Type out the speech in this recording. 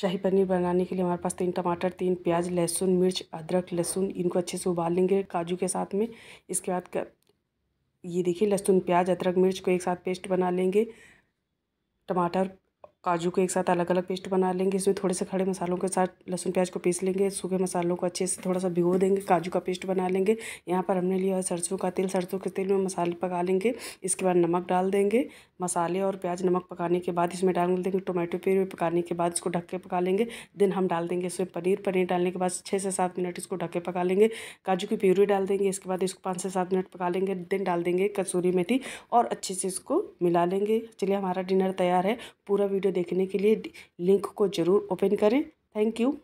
शाही पनीर बनाने के लिए हमारे पास तीन टमाटर तीन प्याज लहसुन मिर्च अदरक लहसुन इनको अच्छे से उबाल लेंगे काजू के साथ में इसके बाद कर, ये देखिए लहसुन प्याज अदरक मिर्च को एक साथ पेस्ट बना लेंगे टमाटर काजू को एक साथ अलग अलग पेस्ट बना लेंगे इसमें थोड़े से खड़े मसालों के साथ लहसुन प्याज को पीस लेंगे सूखे मसालों को अच्छे से थोड़ा सा भिगो देंगे काजू का पेस्ट बना लेंगे यहाँ पर हमने लिया है सरसों का तेल सरसों के तेल में मसाले पका लेंगे इसके बाद नमक डाल देंगे मसाले और प्याज नमक पकाने के बाद इसमें डाल देंगे टोमेटो प्यूरी पकाने के बाद इसको ढक के पका लेंगे दिन हम डाल देंगे इसमें पनीर पनीर डालने के बाद छः से सात मिनट इसको ढक के पका लेंगे काजू की प्यूरी डाल देंगे इसके बाद इसको पाँच से सात मिनट पका लेंगे दिन डाल देंगे कसूरी मेथी और अच्छे से इसको मिला लेंगे चलिए हमारा डिनर तैयार है पूरा वीडियो देखने के लिए लिंक को ज़रूर ओपन करें थैंक यू